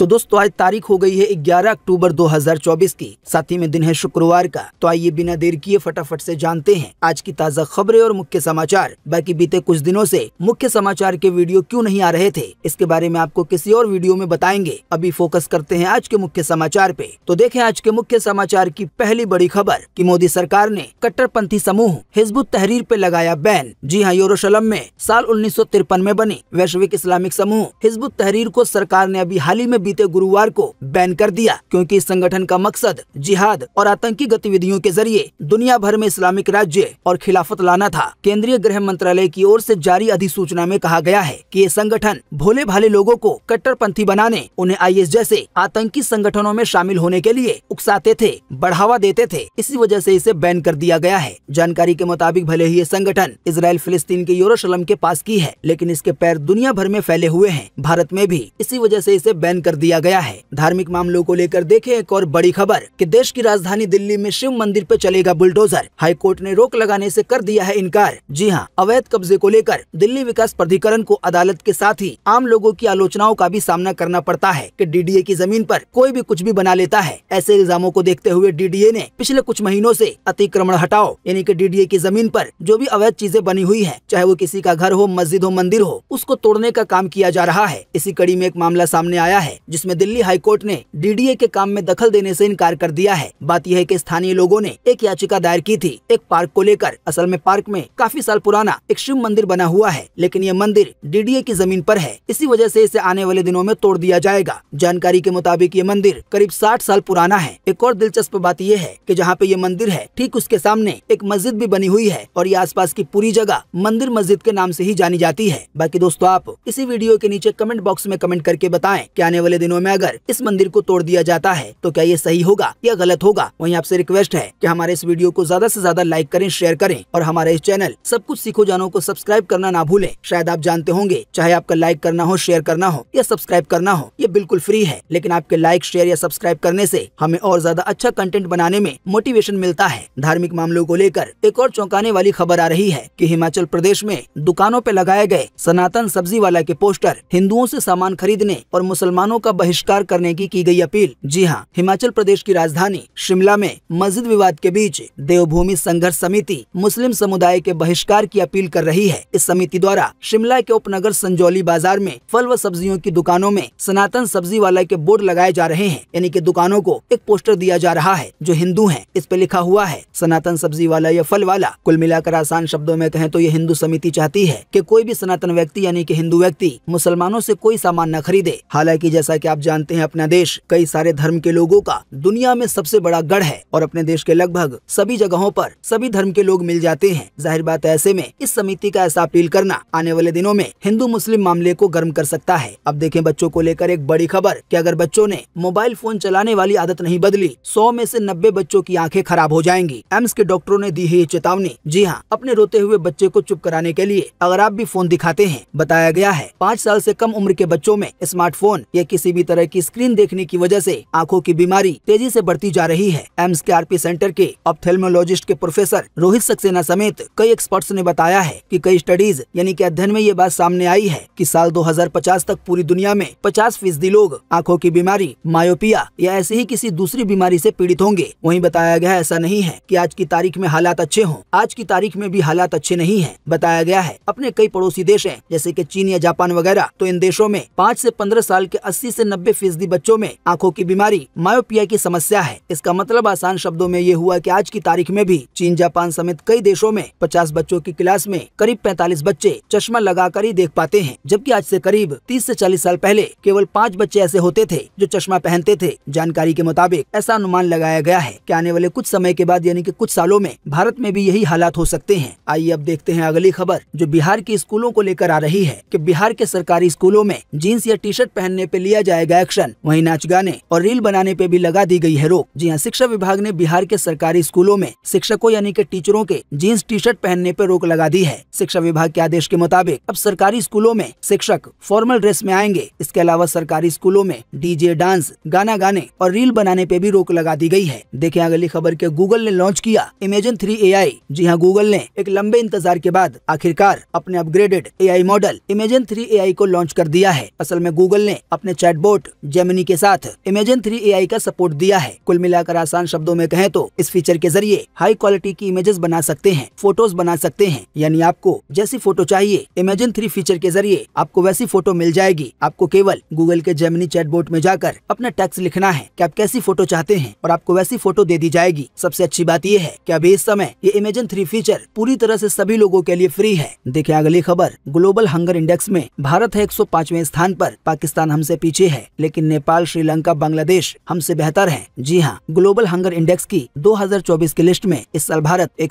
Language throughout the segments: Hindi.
तो दोस्तों आज तारीख हो गई है 11 अक्टूबर 2024 की साथ ही में दिन है शुक्रवार का तो आइए बिना देर किए फटाफट से जानते हैं आज की ताज़ा खबरें और मुख्य समाचार बाकी बीते कुछ दिनों से मुख्य समाचार के वीडियो क्यों नहीं आ रहे थे इसके बारे में आपको किसी और वीडियो में बताएंगे अभी फोकस करते हैं आज के मुख्य समाचार पे तो देखे आज के मुख्य समाचार की पहली बड़ी खबर की मोदी सरकार ने कट्टरपंथी समूह हिजबुत तहरीर पे लगाया बैन जी हाँ यूरोशलम में साल उन्नीस में बने वैश्विक इस्लामिक समूह हिजबुत तहरीर को सरकार ने अभी हाल ही में बीते गुरुवार को बैन कर दिया क्योंकि इस संगठन का मकसद जिहाद और आतंकी गतिविधियों के जरिए दुनिया भर में इस्लामिक राज्य और खिलाफत लाना था केंद्रीय गृह मंत्रालय की ओर से जारी अधिसूचना में कहा गया है कि ये संगठन भोले भाले लोगों को कट्टरपंथी बनाने उन्हें आईएस जैसे आतंकी संगठनों में शामिल होने के लिए उकसाते थे बढ़ावा देते थे इसी वजह से इसे बैन कर दिया गया है जानकारी के मुताबिक भले ही ये संगठन इसराइल फिलिस्तीन के यूरोशलम के पास की है लेकिन इसके पैर दुनिया भर में फैले हुए हैं भारत में भी इसी वजह से इसे बैन कर दिया गया है धार्मिक मामलों को लेकर देखे एक और बड़ी खबर कि देश की राजधानी दिल्ली में शिव मंदिर पे चलेगा बुलडोजर हाई कोर्ट ने रोक लगाने से कर दिया है इनकार जी हाँ अवैध कब्जे को लेकर दिल्ली विकास प्राधिकरण को अदालत के साथ ही आम लोगों की आलोचनाओं का भी सामना करना पड़ता है की डी की जमीन आरोप कोई भी कुछ भी बना लेता है ऐसे इल्जामों को देखते हुए डी ने पिछले कुछ महीनों ऐसी अतिक्रमण हटाओ यानी की डी की जमीन आरोप जो भी अवैध चीजें बनी हुई है चाहे वो किसी का घर हो मस्जिद हो मंदिर हो उसको तोड़ने का काम किया जा रहा है इसी कड़ी में एक मामला सामने आया है जिसमें दिल्ली हाईकोर्ट ने डीडीए के काम में दखल देने से इनकार कर दिया है बात यह है कि स्थानीय लोगों ने एक याचिका दायर की थी एक पार्क को लेकर असल में पार्क में काफी साल पुराना एक शिव मंदिर बना हुआ है लेकिन ये मंदिर डीडीए की जमीन पर है इसी वजह से इसे आने वाले दिनों में तोड़ दिया जाएगा जानकारी के मुताबिक ये मंदिर करीब साठ साल पुराना है एक और दिलचस्प बात यह है की जहाँ पे ये मंदिर है ठीक उसके सामने एक मस्जिद भी बनी हुई है और ये आस की पूरी जगह मंदिर मस्जिद के नाम ऐसी ही जानी जाती है बाकी दोस्तों आप इसी वीडियो के नीचे कमेंट बॉक्स में कमेंट करके बताए की आने वाले दिनों में अगर इस मंदिर को तोड़ दिया जाता है तो क्या ये सही होगा या गलत होगा वही आपसे रिक्वेस्ट है की हमारे इस वीडियो को ज्यादा ऐसी ज्यादा लाइक करें शेयर करें और हमारे इस चैनल सब कुछ सीखो जानो को सब्सक्राइब करना ना भूले शायद आप जानते होंगे चाहे आपका लाइक करना हो शेयर करना हो या सब्सक्राइब करना हो ये बिल्कुल फ्री है लेकिन आपके लाइक शेयर या सब्सक्राइब करने ऐसी हमें और ज्यादा अच्छा कंटेंट बनाने में मोटिवेशन मिलता है धार्मिक मामलों को लेकर एक और चौंकाने वाली खबर आ रही है की हिमाचल प्रदेश में दुकानों पर लगाए गए सनातन सब्जी वाला के पोस्टर हिंदुओं से सामान खरीदने और मुसलमानों का का बहिष्कार करने की की गई अपील जी हाँ हिमाचल प्रदेश की राजधानी शिमला में मस्जिद विवाद के बीच देवभूमि संघर्ष समिति मुस्लिम समुदाय के बहिष्कार की अपील कर रही है इस समिति द्वारा शिमला के उपनगर संजौली बाजार में फल व सब्जियों की दुकानों में सनातन सब्जी वाला के बोर्ड लगाए जा रहे हैं यानी की दुकानों को एक पोस्टर दिया जा रहा है जो हिंदू है इस पे लिखा हुआ है सनातन सब्जी वाला या फल वाला कुल मिलाकर आसान शब्दों में कहें तो ये हिंदू समिति चाहती है कि कोई भी सनातन व्यक्ति यानी कि हिंदू व्यक्ति मुसलमानों से कोई सामान न खरीदे हालांकि जैसा जैसा कि आप जानते हैं अपना देश कई सारे धर्म के लोगों का दुनिया में सबसे बड़ा गढ़ है और अपने देश के लगभग सभी जगहों पर सभी धर्म के लोग मिल जाते हैं जाहिर बात ऐसे में इस समिति का ऐसा अपील करना आने वाले दिनों में हिंदू मुस्लिम मामले को गर्म कर सकता है अब देखें बच्चों को लेकर एक बड़ी खबर की अगर बच्चों ने मोबाइल फोन चलाने वाली आदत नहीं बदली सौ में ऐसी नब्बे बच्चों की आंखें खराब हो जाएंगी एम्स के डॉक्टरों ने दी है ये चेतावनी जी हाँ अपने रोते हुए बच्चे को चुप कराने के लिए अगर आप भी फोन दिखाते हैं बताया गया है पाँच साल ऐसी कम उम्र के बच्चों में स्मार्टफोन या किसी किसी भी तरह की स्क्रीन देखने की वजह से आंखों की बीमारी तेजी से बढ़ती जा रही है एम्स के आरपी सेंटर के ऑप्थेलमोलॉजिस्ट के प्रोफेसर रोहित सक्सेना समेत कई एक्सपर्ट्स ने बताया है कि कई स्टडीज यानी कि अध्ययन में ये बात सामने आई है कि साल 2050 तक पूरी दुनिया में 50 फीसदी लोग आंखों की बीमारी मायोपिया या ऐसी ही किसी दूसरी बीमारी से पीड़ित होंगे वहीं बताया गया ऐसा नहीं है कि आज की तारीख में हालात अच्छे हों आज की तारीख में भी हालात अच्छे नहीं है बताया गया है अपने कई पड़ोसी देश है जैसे की चीन या जापान वगैरह तो इन देशों में पाँच ऐसी पंद्रह साल के अस्सी अस्सी से नब्बे फीसदी बच्चों में आंखों की बीमारी मायोपिया की समस्या है इसका मतलब आसान शब्दों में ये हुआ कि आज की तारीख में भी चीन जापान समेत कई देशों में 50 बच्चों की क्लास में करीब 45 बच्चे चश्मा लगाकर ही देख पाते हैं जबकि आज से करीब 30 से 40 साल पहले केवल पाँच बच्चे ऐसे होते थे जो चश्मा पहनते थे जानकारी के मुताबिक ऐसा अनुमान लगाया गया है की आने वाले कुछ समय के बाद यानी की कुछ सालों में भारत में भी यही हालात हो सकते हैं आइए अब देखते हैं अगली खबर जो बिहार के स्कूलों को लेकर आ रही है की बिहार के सरकारी स्कूलों में जीन्स या टी शर्ट पहनने पर लिया लिया जाएगा एक्शन वहीं नाच गाने और रील बनाने पे भी लगा दी गई है रोक जी हाँ शिक्षा विभाग ने बिहार के सरकारी स्कूलों में शिक्षकों यानी के टीचरों के जीन्स टी शर्ट पहनने पर रोक लगा दी है शिक्षा विभाग के आदेश के मुताबिक अब सरकारी स्कूलों में शिक्षक फॉर्मल ड्रेस में आएंगे इसके अलावा सरकारी स्कूलों में डीजे डांस गाना गाने और रील बनाने पे भी रोक लगा दी गई है देखें अगली खबर के गूगल ने लॉन्च किया इमेजन थ्री ए जी हाँ गूगल ने एक लंबे इंतजार के बाद आखिरकार अपने upgraded A model Imagen three A को लॉन्च कर दिया है असल में गूगल ने अपने चैटबोट जेमिनी के साथ इमेजन थ्री ए का सपोर्ट दिया है कुल मिलाकर आसान शब्दों में कहें तो इस फीचर के जरिए हाई क्वालिटी की इमेजेस बना सकते हैं फोटोज बना सकते हैं यानी आपको जैसी फोटो चाहिए इमेजन थ्री फीचर के जरिए आपको वैसी फोटो मिल जाएगी आपको केवल गूगल के जेमिनी चैटबोट में जाकर अपना टैक्स लिखना है की आप कैसी फोटो चाहते हैं और आपको वैसी फोटो दे दी जाएगी सबसे अच्छी बात यह है की अभी इस समय ये इमेजन थ्री फीचर पूरी तरह ऐसी सभी लोगो के लिए फ्री है देखे अगली खबर ग्लोबल हंगर इंडेक्स में भारत है एक स्थान पर पाकिस्तान हमसे पीछे नीचे है लेकिन नेपाल श्रीलंका बांग्लादेश हमसे बेहतर है जी हाँ ग्लोबल हंगर इंडेक्स की 2024 की लिस्ट में इस साल भारत एक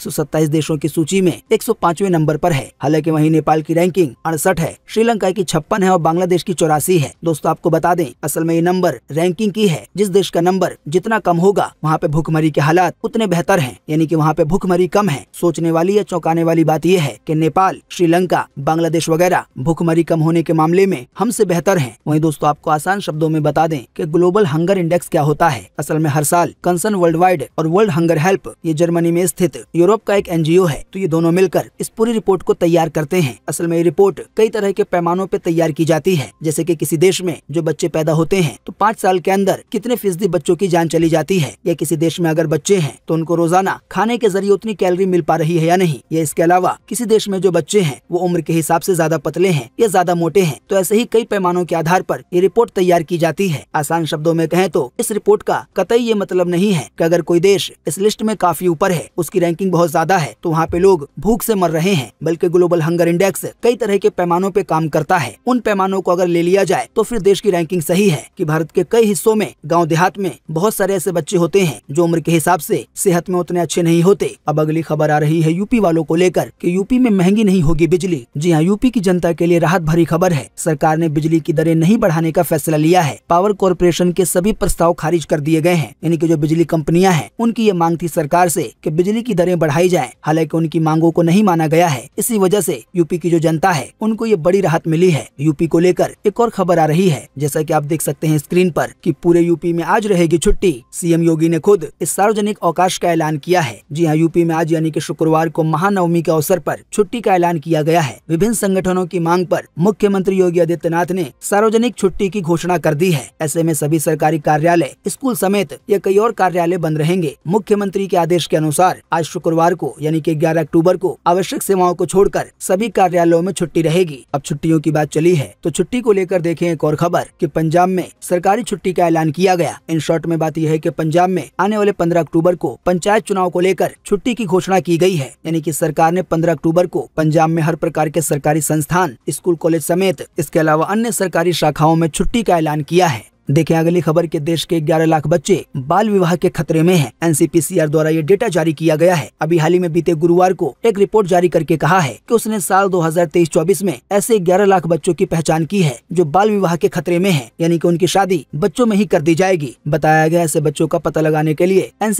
देशों की सूची में एक नंबर पर है हालांकि वहीं नेपाल की रैंकिंग अड़सठ है श्रीलंका की छप्पन है और बांग्लादेश की चौरासी है दोस्तों आपको बता दें असल में ये नंबर रैंकिंग की है जिस देश का नंबर जितना कम होगा वहाँ पे भूखमरी के हालात उतने बेहतर है यानी की वहाँ पे भूखमरी कम है सोचने वाली या चौंकाने वाली बात यह है की नेपाल श्रीलंका बांग्लादेश वगैरह भूखमरी कम होने के मामले में हमसे बेहतर है वही दोस्तों आपको आसान शब्दों में बता दें कि ग्लोबल हंगर इंडेक्स क्या होता है असल में हर साल कंसर्न वर्ल्ड वाइड और वर्ल्ड हंगर हेल्प ये जर्मनी में स्थित यूरोप का एक एनजीओ है तो ये दोनों मिलकर इस पूरी रिपोर्ट को तैयार करते हैं असल में ये रिपोर्ट कई तरह के पैमानों पर तैयार की जाती है जैसे की कि किसी देश में जो बच्चे पैदा होते हैं तो पाँच साल के अंदर कितने फीसदी बच्चों की जान चली जाती है या किसी देश में अगर बच्चे हैं तो उनको रोजाना खाने के जरिए उतनी कैलोरी मिल पा रही है या नहीं या इसके अलावा किसी देश में जो बच्चे हैं वो उम्र के हिसाब से ज्यादा पतले हैं या ज्यादा मोटे हैं तो ऐसे ही कई पैमानों के आधार पर ये रिपोर्ट रिपोर्ट तैयार की जाती है आसान शब्दों में कहें तो इस रिपोर्ट का कतई ये मतलब नहीं है कि अगर कोई देश इस लिस्ट में काफी ऊपर है उसकी रैंकिंग बहुत ज्यादा है तो वहाँ पे लोग भूख से मर रहे हैं बल्कि ग्लोबल हंगर इंडेक्स कई तरह के पैमानों पे काम करता है उन पैमानों को अगर ले लिया जाए तो फिर देश की रैंकिंग सही है की भारत के कई हिस्सों में गाँव देहात में बहुत सारे ऐसे बच्चे होते हैं जो उम्र के हिसाब ऐसी सेहत में उतने अच्छे नहीं होते अब अगली खबर आ रही है यूपी वालों को लेकर की यूपी में महंगी नहीं होगी बिजली जी हाँ यूपी की जनता के लिए राहत भरी खबर है सरकार ने बिजली की दरें नहीं बढ़ाने का फैसला लिया है पावर कॉरपोरेशन के सभी प्रस्ताव खारिज कर दिए गए हैं यानी कि जो बिजली कंपनियां हैं उनकी ये मांग थी सरकार से कि बिजली की दरें बढ़ाई जाएं हालांकि उनकी मांगों को नहीं माना गया है इसी वजह से यूपी की जो जनता है उनको ये बड़ी राहत मिली है यूपी को लेकर एक और खबर आ रही है जैसा की आप देख सकते हैं स्क्रीन आरोप की पूरे यूपी में आज रहेगी छुट्टी सीएम योगी ने खुद इस सार्वजनिक अवकाश का ऐलान किया है जी हाँ यूपी में आज यानी कि शुक्रवार को महानवमी के अवसर पर छुट्टी का ऐलान किया गया है विभिन्न संगठनों की मांग पर मुख्यमंत्री योगी आदित्यनाथ ने सार्वजनिक छुट्टी की की घोषणा कर दी है ऐसे में सभी सरकारी कार्यालय स्कूल समेत या कई और कार्यालय बंद रहेंगे मुख्यमंत्री के आदेश के अनुसार आज शुक्रवार को यानी कि 11 अक्टूबर को आवश्यक सेवाओं को छोड़कर सभी कार्यालयों में छुट्टी रहेगी अब छुट्टियों की बात चली है तो छुट्टी को लेकर देखे एक और खबर की पंजाब में सरकारी छुट्टी का ऐलान किया गया इन शॉर्ट में बात यह है की पंजाब में आने वाले पंद्रह अक्टूबर को पंचायत चुनाव को लेकर छुट्टी की घोषणा की गयी है यानी की सरकार ने पंद्रह अक्टूबर को पंजाब में हर प्रकार के सरकारी संस्थान स्कूल कॉलेज समेत इसके अलावा अन्य सरकारी शाखाओं में छुट्टी छुट्टी का ऐलान किया है देखें अगली खबर के देश के 11 लाख बच्चे बाल विवाह के खतरे में हैं। एनसीपीसीआर द्वारा ये डेटा जारी किया गया है अभी हाल ही में बीते गुरुवार को एक रिपोर्ट जारी करके कहा है कि उसने साल 2023-24 में ऐसे 11 लाख बच्चों की पहचान की है जो बाल विवाह के खतरे में है यानी की उनकी शादी बच्चों में ही कर दी जाएगी बताया गया ऐसे बच्चों का पता लगाने के लिए एन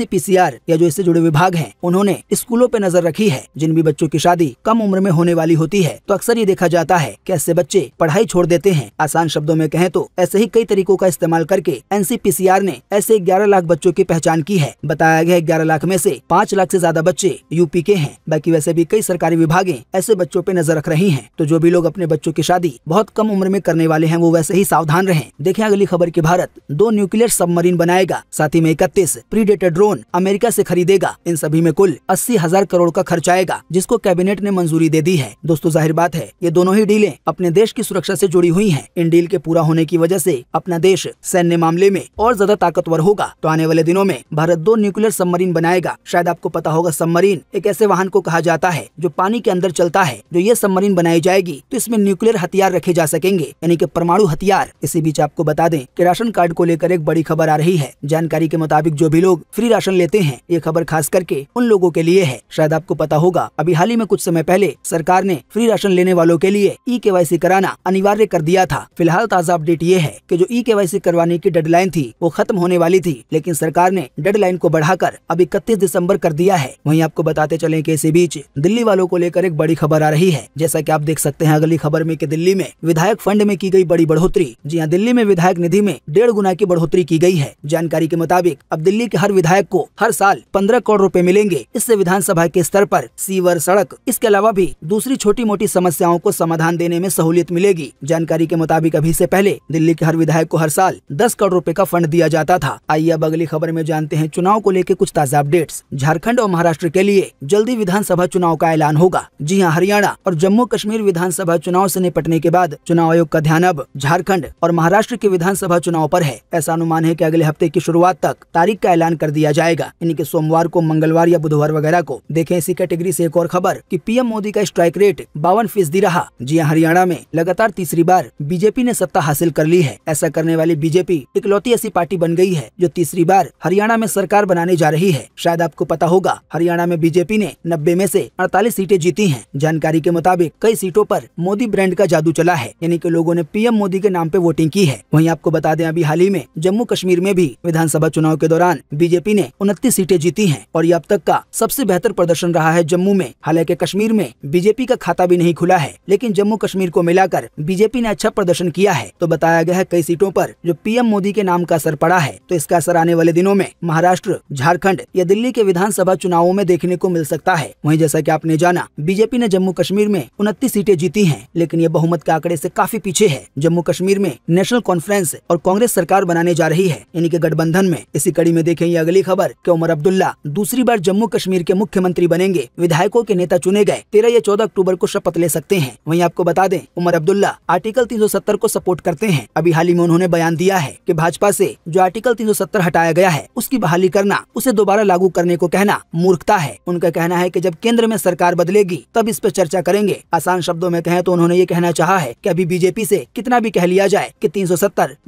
या जो इससे जुड़े विभाग है उन्होंने स्कूलों पे नजर रखी है जिन भी बच्चों की शादी कम उम्र में होने वाली होती है तो अक्सर ये देखा जाता है की ऐसे बच्चे पढ़ाई छोड़ देते हैं आसान शब्दों में कहें तो ऐसे ही कई तरीकों का इस्तेमाल करके एनसीपीसीआर ने ऐसे ग्यारह लाख बच्चों की पहचान की है बताया गया ग्यारह लाख में ऐसी पाँच लाख ऐसी ज्यादा बच्चे यूपी के हैं बाकी वैसे भी कई सरकारी विभागें ऐसे बच्चों पे नजर रख रही है तो जो भी लोग अपने बच्चों की शादी बहुत कम उम्र में करने वाले हैं वो वैसे ही सावधान रहे देखे अगली खबर की भारत दो न्यूक्लियर सबमरीन बनाएगा साथ ही में इकतीस प्रीडेटर ड्रोन अमेरिका ऐसी खरीदेगा इन सभी में कुल अस्सी हजार करोड़ का खर्च आएगा जिसको कैबिनेट ने मंजूरी दे दी है दोस्तों जाहिर बात है ये दोनों ही डीलें अपने देश की सुरक्षा से जुड़ी हुई हैं। इन डील के पूरा होने की वजह से अपना देश सैन्य मामले में और ज्यादा ताकतवर होगा तो आने वाले दिनों में भारत दो न्यूक्लियर सबमरीन बनाएगा शायद आपको पता होगा सबमरीन एक ऐसे वाहन को कहा जाता है जो पानी के अंदर चलता है जो ये सबमरीन बनाई जाएगी तो इसमें न्यूक्लियर हथियार रखे जा सकेंगे यानी कि परमाणु हथियार इसी बीच आपको बता दें कि राशन कार्ड को लेकर एक बड़ी खबर आ रही है जानकारी के मुताबिक जो भी लोग फ्री राशन लेते हैं ये खबर खास करके उन लोगों के लिए है शायद आपको पता होगा अभी हाल ही में कुछ समय पहले सरकार ने फ्री राशन लेने वालों के लिए ई के कराना अनिवार्य कर दिया था फिलहाल ताजा अपडेट ये है की जो ई के केवाईसी करवाने की डेडलाइन थी वो खत्म होने वाली थी लेकिन सरकार ने डेडलाइन को बढ़ाकर अब इकतीस दिसम्बर कर दिया है वही आपको बताते चले की इसी बीच दिल्ली वालों को लेकर एक बड़ी खबर आ रही है जैसा की आप देख सकते हैं अगली खबर में की दिल्ली में विधायक फंड में की गई बड़ी बढ़ोतरी जी हाँ दिल्ली में विधायक निधि में डेढ़ गुना की बढ़ोतरी की गयी है जानकारी के मुताबिक अब दिल्ली के हर विधायक को हर साल पंद्रह करोड़ रूपए मिलेंगे इससे विधानसभा के स्तर आरोप सीवर सड़क इसके अलावा भी दूसरी छोटी मोटी समस्याओं को समाधान देने में सहूलियत मिलेगी जानकारी के मुताबिक अभी से पहले दिल्ली के हर विधायक को हर साल दस करोड़ रूपए का फंड दिया जाता था आइए अब अगली खबर में जानते हैं चुनाव को लेकर कुछ ताजा अपडेट झारखंड और महाराष्ट्र के लिए जल्दी विधानसभा चुनाव का ऐलान होगा जी हाँ हरियाणा और जम्मू कश्मीर विधानसभा चुनाव ऐसी निपटने के बाद चुनाव आयोग का ध्यान अब झारखण्ड और महाराष्ट्र के विधानसभा चुनाव पर है ऐसा अनुमान है कि अगले हफ्ते की शुरुआत तक तारीख का ऐलान कर दिया जाएगा यानी कि सोमवार को मंगलवार या बुधवार वगैरह को देखें इसी कैटेगरी से एक और खबर कि पीएम मोदी का स्ट्राइक रेट बावन फीसदी रहा जी हाँ, हरियाणा में लगातार तीसरी बार बीजेपी ने सत्ता हासिल कर ली है ऐसा करने वाले वाली बीजेपी इकलौती ऐसी पार्टी बन गई है जो तीसरी बार हरियाणा में सरकार बनाने जा रही है शायद आपको पता होगा हरियाणा में बीजेपी ने नब्बे में से 48 सीटें जीती हैं जानकारी के मुताबिक कई सीटों पर मोदी ब्रांड का जादू चला है यानी कि लोगों ने पीएम मोदी के नाम पे वोटिंग की है वहीं आपको बता दें अभी हाल ही में जम्मू कश्मीर में भी विधानसभा चुनाव के दौरान बीजेपी ने उनतीस सीटें जीती है और ये अब तक का सबसे बेहतर प्रदर्शन रहा है जम्मू में हालांकि कश्मीर में बीजेपी का खाता भी नहीं खुला है लेकिन जम्मू कश्मीर को मिलाकर बीजेपी ने अच्छा प्रदर्शन किया है तो बताया गया है कई सीटों पर जो पीएम मोदी के नाम का असर पड़ा है तो इसका असर आने वाले दिनों में महाराष्ट्र झारखंड या दिल्ली के विधानसभा चुनावों में देखने को मिल सकता है वहीं जैसा की आपने जाना बीजेपी ने जम्मू कश्मीर में उनतीस सीटें जीती है लेकिन ये बहुमत के आंकड़े ऐसी काफी पीछे है जम्मू कश्मीर में नेशनल कॉन्फ्रेंस और कांग्रेस सरकार बनाने जा रही है यानी की गठबंधन में इसी कड़ी में ये अगली खबर की उमर अब्दुल्ला दूसरी बार जम्मू कश्मीर के मुख्यमंत्री बनेंगे विधायकों के नेता चुने गए तेरह या चौदह अक्टूबर को शपथ ले सकते हैं वहीं आपको बता दें उमर अब्दुल्ला आर्टिकल तीन को सपोर्ट करते हैं अभी हाल ही में उन्होंने बयान बयान दिया है कि भाजपा से जो आर्टिकल 370 हटाया गया है उसकी बहाली करना उसे दोबारा लागू करने को कहना मूर्खता है उनका कहना है कि जब केंद्र में सरकार बदलेगी तब इस पर चर्चा करेंगे आसान शब्दों में कहें तो उन्होंने ये कहना चाहा है की अभी बीजेपी ऐसी कितना भी कह लिया जाए की तीन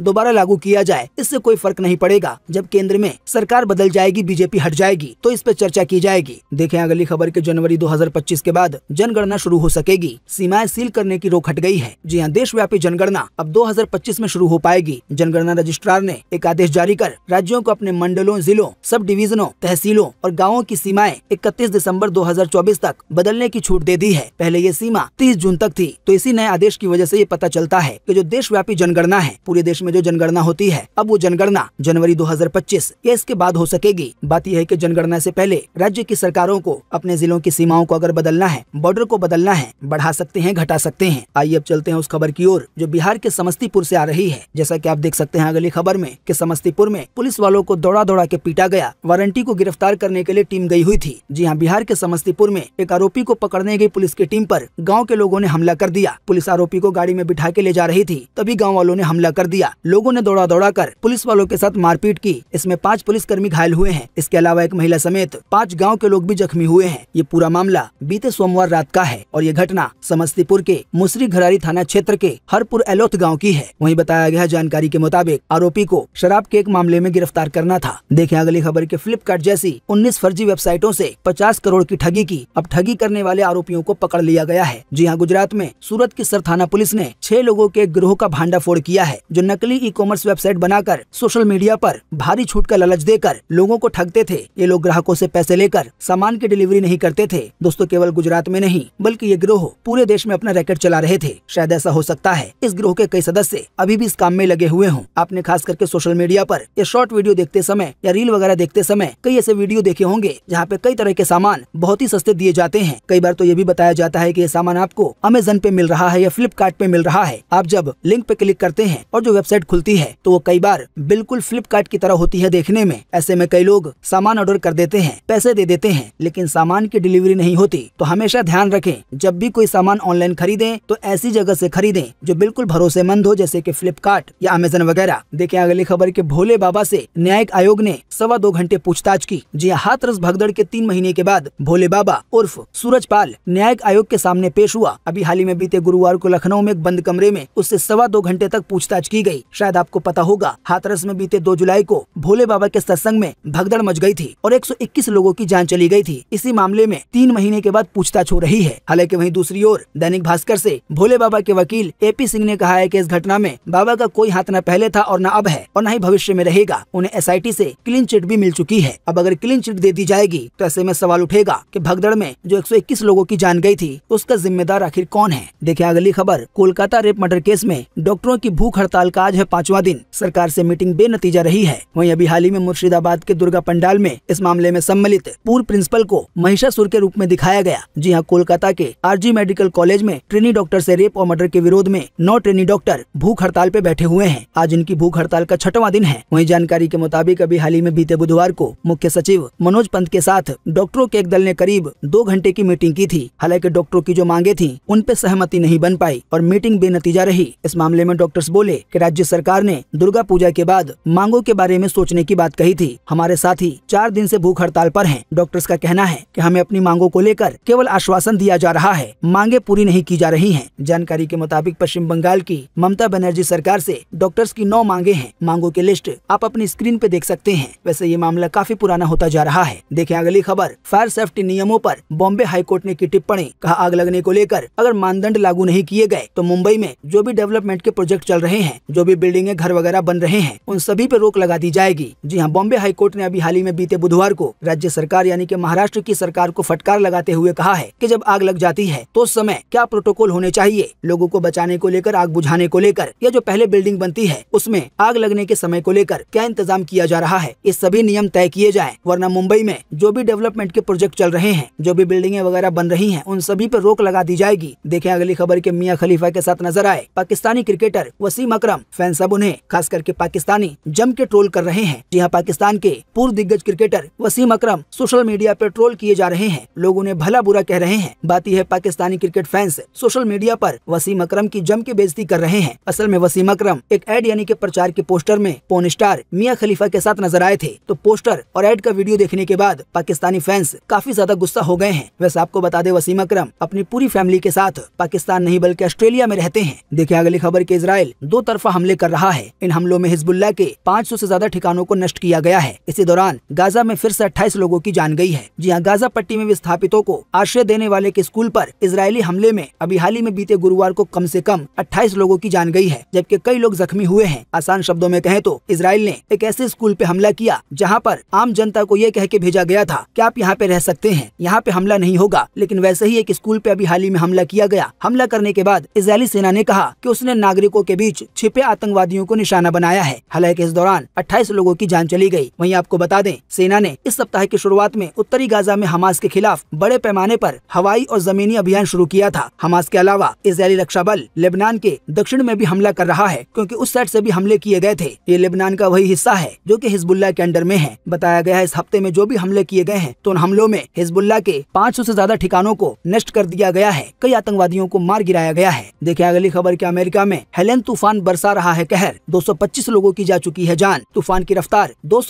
दोबारा लागू किया जाए इससे कोई फर्क नहीं पड़ेगा जब केंद्र में सरकार बदल जाएगी बीजेपी हट जाएगी तो इस पर चर्चा की जाएगी देखें अगली खबर की जनवरी दो के बाद जनगणना शुरू हो सकेगी सीमाएं सील करने की रोक हट गई है जी हाँ देश व्यापी जनगणना अब 2025 में शुरू हो पाएगी जनगणना रजिस्ट्रार ने एक आदेश जारी कर राज्यों को अपने मंडलों जिलों सब डिवीजनों तहसीलों और गाँव की सीमाएं 31 दिसंबर 2024 तक बदलने की छूट दे दी है पहले ये सीमा 30 जून तक थी तो इसी नए आदेश की वजह से ये पता चलता है कि जो देशव्यापी जनगणना है पूरे देश में जो जनगणना होती है अब वो जनगणना जनवरी दो या इसके बाद हो सकेगी बात यह है की जनगणना ऐसी पहले राज्य की सरकारों को अपने जिलों की सीमाओं को अगर बदलना है बॉर्डर को बदलना है बढ़ा सकते हैं घटा सकते हैं आइए अब चलते हैं उस खबर की ओर जो बिहार के समस्तीपुर ऐसी आ रही है जैसा की आप देख सकते हैं अगली खबर में कि समस्तीपुर में पुलिस वालों को दौड़ा दौड़ा के पीटा गया वारंटी को गिरफ्तार करने के लिए टीम गई हुई थी जी हाँ बिहार के समस्तीपुर में एक आरोपी को पकड़ने गई पुलिस की टीम पर गांव के लोगों ने हमला कर दिया पुलिस आरोपी को गाड़ी में बिठा के ले जा रही थी तभी गाँव वालों ने हमला कर दिया लोगों ने दौड़ा दौड़ा कर पुलिस वालों के साथ मारपीट की इसमें पाँच पुलिस घायल हुए हैं इसके अलावा एक महिला समेत पाँच गाँव के लोग भी जख्मी हुए हैं ये पूरा मामला बीते सोमवार रात का है और ये घटना समस्तीपुर के मुसरी घरारी थाना क्षेत्र के हरपुर एलोथ गाँव की है वही बताया गया जानकारी के मुताबिक आरोपी को शराब के एक मामले में गिरफ्तार करना था देखें अगली खबर के फ्लिपकार्ट जैसी 19 फर्जी वेबसाइटों से 50 करोड़ की ठगी की अब ठगी करने वाले आरोपियों को पकड़ लिया गया है जी हाँ गुजरात में सूरत की सर थाना पुलिस ने छह लोगों के ग्रोह का भांडाफोड़ किया है जो नकली ई कॉमर्स वेबसाइट बनाकर सोशल मीडिया आरोप भारी छूट का लालच देकर लोगों को ठगते थे ये लोग ग्राहकों ऐसी पैसे लेकर सामान की डिलीवरी नहीं करते थे दोस्तों केवल गुजरात में नहीं बल्कि ये ग्रोह पूरे देश में अपना रैकेट चला रहे थे शायद ऐसा हो सकता है इस ग्रोह के कई सदस्य अभी भी इस काम में लगे हुए हुए हूँ आपने खास करके सोशल मीडिया पर ये शॉर्ट वीडियो देखते समय या रील वगैरह देखते समय कई ऐसे वीडियो देखे होंगे जहाँ पे कई तरह के सामान बहुत ही सस्ते दिए जाते हैं कई बार तो ये भी बताया जाता है की ये सामान आपको अमेजन पे मिल रहा है या फ्लिपकार्ट मिल रहा है आप जब लिंक पे क्लिक करते हैं और जो वेबसाइट खुलती है तो वो कई बार बिल्कुल फ्लिपकार्ट की तरह होती है देखने में ऐसे में कई लोग सामान ऑर्डर कर देते हैं पैसे दे देते हैं लेकिन सामान की डिलीवरी नहीं होती तो हमेशा ध्यान रखें जब भी कोई सामान ऑनलाइन खरीदें तो ऐसी जगह से खरीदें जो बिल्कुल भरोसेमंद हो जैसे कि फ्लिपकार्ट या अमेजन वजन वगैरह देखे अगली खबर के भोले बाबा से न्यायिक आयोग ने सवा दो घंटे पूछताछ की जी हाथरस भगदड़ के तीन महीने के बाद भोले बाबा उर्फ सूरज पाल न्यायिक आयोग के सामने पेश हुआ अभी हाल ही में बीते गुरुवार को लखनऊ में एक बंद कमरे में उससे सवा दो घंटे तक पूछताछ की गयी शायद आपको पता होगा हाथरस में बीते दो जुलाई को भोले बाबा के सत्संग में भगदड़ मच गयी थी और एक लोगों की जान चली गयी थी इसी मामले में तीन महीने के बाद पूछताछ हो रही है हालांकि वही दूसरी ओर दैनिक भास्कर ऐसी भोले बाबा के वकील ए सिंह ने कहा है की इस घटना में बाबा का कोई हाथ न पहले था और न अब है और न ही भविष्य में रहेगा उन्हें एस आई से क्लीन चिट भी मिल चुकी है अब अगर क्लीन चिट दे दी जाएगी तो ऐसे में सवाल उठेगा की भगदड़ में जो एक लोगों की जान गयी थी उसका जिम्मेदार आखिर कौन है देखिए अगली खबर कोलकाता रेप मर्डर केस में डॉक्टरों की भूख हड़ताल का आज है पांचवा दिन सरकार से मीटिंग बेनतीजा रही है वहीं अभी हाल ही में मुर्शिदाबाद के दुर्गा पंडाल में इस मामले में सम्मिलित पूर्व प्रिंसिपल को महिषासुर के रूप में दिखाया गया जी हाँ कोलकाता के आरजी मेडिकल कॉलेज में ट्रेनी डॉक्टर ऐसी रेप और मर्डर के विरोध में नौ ट्रेनी डॉक्टर भूख हड़ताल पे बैठे हुए हैं हैं आज इनकी भूख हड़ताल का छठवा दिन है वही जानकारी के मुताबिक अभी हाल ही में बीते बुधवार को मुख्य सचिव मनोज पंत के साथ डॉक्टरों के एक दल ने करीब दो घंटे की मीटिंग की थी हालांकि डॉक्टरों की जो मांगे थी उन पे सहमति नहीं बन पाई और मीटिंग बेनतीजा रही इस मामले में डॉक्टर्स बोले कि राज्य सरकार ने दुर्गा पूजा के बाद मांगों के बारे में सोचने की बात कही थी हमारे साथी चार दिन से भूख हड़ताल पर हैं। डॉक्टर्स का कहना है कि हमें अपनी मांगों को लेकर केवल आश्वासन दिया जा रहा है मांगे पूरी नहीं की जा रही है जानकारी के मुताबिक पश्चिम बंगाल की ममता बनर्जी सरकार ऐसी डॉक्टर डॉक्टर्स की नौ मांगे हैं मांगों की लिस्ट आप अपनी स्क्रीन पे देख सकते हैं वैसे ये मामला काफी पुराना होता जा रहा है देखें अगली खबर फायर सेफ्टी नियमों पर बॉम्बे हाईकोर्ट ने की टिप्पणी कहा आग लगने को लेकर अगर मानदंड लागू नहीं किए गए तो मुंबई में जो भी डेवलपमेंट के प्रोजेक्ट चल रहे हैं जो भी बिल्डिंगे घर वगैरह बन रहे हैं उन सभी पे रोक लगा दी जाएगी जी हाँ बॉम्बे हाईकोर्ट ने अभी हाल ही में बीते बुधवार को राज्य सरकार यानी की महाराष्ट्र की सरकार को फटकार लगाते हुए कहा है की जब आग लग जाती है तो उस समय क्या प्रोटोकॉल होने चाहिए लोगों को बचाने को लेकर आग बुझाने को लेकर या जो पहले बिल्डिंग बनती सिटी है उसमें आग लगने के समय को लेकर क्या इंतजाम किया जा रहा है ये सभी नियम तय किए जाए वरना मुंबई में जो भी डेवलपमेंट के प्रोजेक्ट चल रहे हैं जो भी बिल्डिंगे वगैरह बन रही है उन सभी आरोप रोक लगा दी जाएगी देखे अगली खबर के मियाँ खलीफा के साथ नजर आए पाकिस्तानी क्रिकेटर वसीम अक्रम फैन सब उन्हें खास करके पाकिस्तानी जम के ट्रोल कर रहे हैं यहाँ पाकिस्तान के पूर्व दिग्गज cricketer Wasim Akram social media पर ट्रोल किए जा रहे हैं लोग उन्हें भला बुरा कह रहे हैं बात यह है Pakistani cricket fans social media पर वसीम अक्रम की जम के बेजती कर रहे हैं असल में वसीम अक्रम एक एड यानी के प्रचार के पोस्टर में पोन स्टार मिया खलीफा के साथ नजर आए थे तो पोस्टर और एड का वीडियो देखने के बाद पाकिस्तानी फैंस काफी ज्यादा गुस्सा हो गए हैं वैसे आपको बता दे वसीम अक्रम अपनी पूरी फैमिली के साथ पाकिस्तान नहीं बल्कि ऑस्ट्रेलिया में रहते हैं देखिए अगली खबर की इसराइल दो तरफा हमले कर रहा है इन हमलों में हिजबुल्ला के पाँच सौ ज्यादा ठिकानों को नष्ट किया गया है इसी दौरान गाजा में फिर ऐसी अट्ठाईस लोगों की जान गई है जी हाँ गाजा पट्टी में विस्थापितों को आश्रय देने वाले के स्कूल आरोप इसराइली हमले में अभी हाल ही में बीते गुरुवार को कम ऐसी कम अट्ठाईस लोगों की जान गयी है जबकि कई लोग जख्मी जख्मी हुए हैं आसान शब्दों में कहें तो इसराइल ने एक ऐसे स्कूल पे हमला किया जहाँ पर आम जनता को ये कह के भेजा गया था कि आप यहाँ पे रह सकते हैं यहाँ पे हमला नहीं होगा लेकिन वैसे ही एक स्कूल पे अभी हाल ही में हमला किया गया हमला करने के बाद इसराइली सेना ने कहा की उसने नागरिकों के बीच छिपे आतंकवादियों को निशाना बनाया है हालांकि इस दौरान अट्ठाईस लोगों की जान चली गयी वही आपको बता दें सेना ने इस सप्ताह की शुरुआत में उत्तरी गाजा में हमास के खिलाफ बड़े पैमाने आरोप हवाई और जमीनी अभियान शुरू किया था हमास के अलावा इसराइली रक्षा बल लेबनान के दक्षिण में भी हमला कर रहा है क्योंकि उस उस साइड से भी हमले किए गए थे ये लेबनान का वही हिस्सा है जो कि हिजबुल्ला के अंडर में है बताया गया है इस हफ्ते में जो भी हमले किए गए हैं तो उन हमलों में हिजबुल्ला के 500 से ज्यादा ठिकानों को नष्ट कर दिया गया है कई आतंकवादियों को मार गिराया गया है देखिए अगली खबर की अमेरिका में हेलेन तूफान बरसा रहा है कहर दो लोगों की जा चुकी है जान तूफान की रफ्तार दो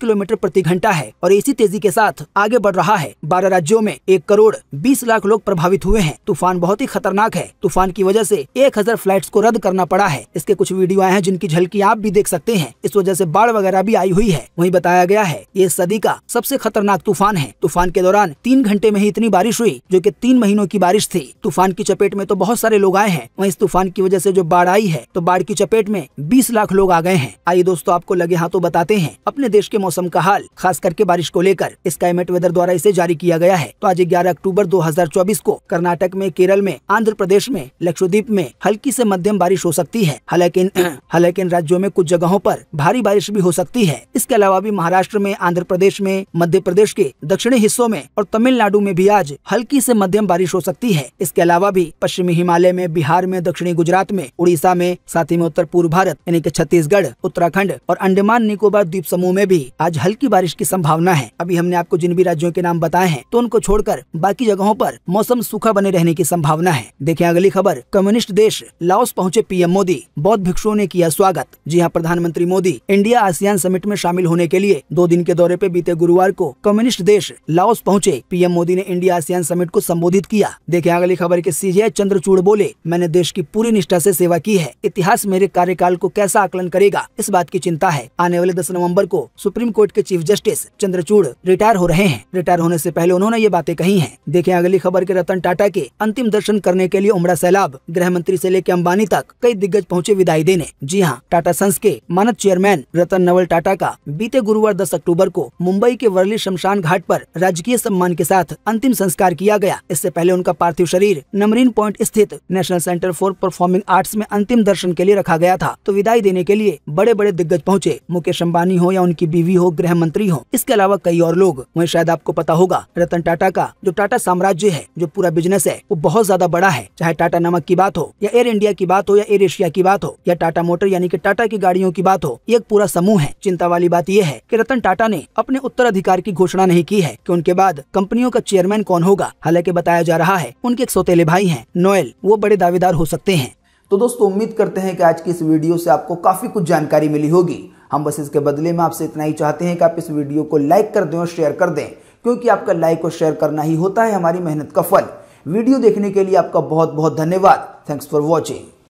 किलोमीटर प्रति घंटा है और इसी तेजी के साथ आगे बढ़ रहा है बारह राज्यों में एक करोड़ बीस लाख लोग प्रभावित हुए हैं तूफान बहुत ही खतरनाक है तूफान की वजह ऐसी एक हजार फ्लाइट को रद्द करना पड़ा है इसके कुछ वीडियो हुआ है जिनकी झलकी आप भी देख सकते हैं इस वजह से बाढ़ वगैरह भी आई हुई है वही बताया गया है ये सदी का सबसे खतरनाक तूफान है तूफान के दौरान तीन घंटे में ही इतनी बारिश हुई जो की तीन महीनों की बारिश थी तूफान की चपेट में तो बहुत सारे लोग आए हैं वही इस तूफान की वजह ऐसी जो बाढ़ आई है तो बाढ़ की चपेट में बीस लाख लोग आ गए हैं आइए दोस्तों आपको लगे हाथों बताते हैं अपने देश के मौसम का हाल खास करके बारिश को लेकर स्काईमेट वेदर द्वारा इसे जारी किया गया है तो आज ग्यारह अक्टूबर 2024 को कर्नाटक में केरल में आंध्र प्रदेश में लक्षद्वीप में हल्की से मध्यम बारिश हो सकती है हालांकि हालांकि इन राज्यों में कुछ जगहों पर भारी बारिश भी हो सकती है इसके अलावा भी महाराष्ट्र में आंध्र प्रदेश में मध्य प्रदेश के दक्षिणी हिस्सों में और तमिलनाडु में भी आज हल्की से मध्यम बारिश हो सकती है इसके अलावा भी पश्चिमी हिमालय में बिहार में दक्षिणी गुजरात में उड़ीसा में साथ ही में उत्तर पूर्व भारत यानी कि छत्तीसगढ़ उत्तराखंड और अंडमान निकोबार द्वीप समूह में भी आज हल्की बारिश की संभावना है अभी हमने आपको जिन भी राज्यों के नाम बताए हैं तो उनको छोड़कर बाकी जगहों पर मौसम सूखा बने रहने की संभावना है देखें अगली खबर कम्युनिस्ट देश लाओस पहुंचे पीएम मोदी बौद्ध भिक्षुओं ने किया स्वागत जी हाँ प्रधानमंत्री मोदी इंडिया आसियान समिट में शामिल होने के लिए दो दिन के दौरे पे बीते गुरुवार को कम्युनिस्ट देश लाओस पहुँचे पीएम मोदी ने इंडिया आसियान समिट को संबोधित किया देखे अगली खबर के सीजे चंद्रचूड़ बोले मैंने देश की पूरी निष्ठा ऐसी से सेवा की है इतिहास मेरे कार्यकाल को कैसा आकलन करेगा इस बात की चिंता है आने वाले दस नवम्बर को सुप्रीम कोर्ट के चीफ जस्टिस चंद्रचूड़ रिटायर हो रहे हैं रिटायर होने ऐसी पहले उन्होंने ये बातें कही है देखे अगली खबर के रतन टाटा के अंतिम दर्शन करने के लिए उमड़ा सैलाब गृह मंत्री ऐसी लेके अम्बानी तक कई दिग्गज पहुँचे विदाई देने ने जी हाँ टाटा संस के मानद चेयरमैन रतन नवल टाटा का बीते गुरुवार 10 अक्टूबर को मुंबई के वर्ली शमशान घाट पर राजकीय सम्मान के साथ अंतिम संस्कार किया गया इससे पहले उनका पार्थिव शरीर नमरीन पॉइंट स्थित National Centre for Performing Arts में अंतिम दर्शन के लिए रखा गया था तो विदाई देने के लिए बड़े बड़े दिग्गज पहुँचे मुकेश अम्बानी हो या उनकी बीवी हो गृह मंत्री हो इसके अलावा कई और लोग वही शायद आपको पता होगा रतन टाटा का जो टाटा साम्राज्य है जो पूरा बिजनेस है वो बहुत ज्यादा बड़ा है चाहे टाटा नमक की बात हो या एयर इंडिया की बात हो या एयर एशिया की बात हो या टाटा टाटा मोटर यानी कि टाटा की गाड़ियों की बात हो एक पूरा समूह है चिंता वाली बात यह है कि रतन टाटा ने अपने उत्तराधिकार की घोषणा नहीं की है कि उनके बाद कंपनियों का चेयरमैन कौन होगा हालांकि बताया जा रहा है उनके एक सौतेले भाई है नोएल वो बड़े दावेदार हो सकते हैं तो दोस्तों उम्मीद करते हैं कि आज की इस वीडियो से आपको काफी कुछ जानकारी मिली होगी हम बस इसके बदले में आपसे इतना ही चाहते हैं कि आप इस वीडियो को लाइक कर दें और शेयर कर दें क्योंकि आपका लाइक और शेयर करना ही होता है हमारी मेहनत का फल वीडियो देखने के लिए आपका बहुत बहुत धन्यवाद थैंक्स फॉर वॉचिंग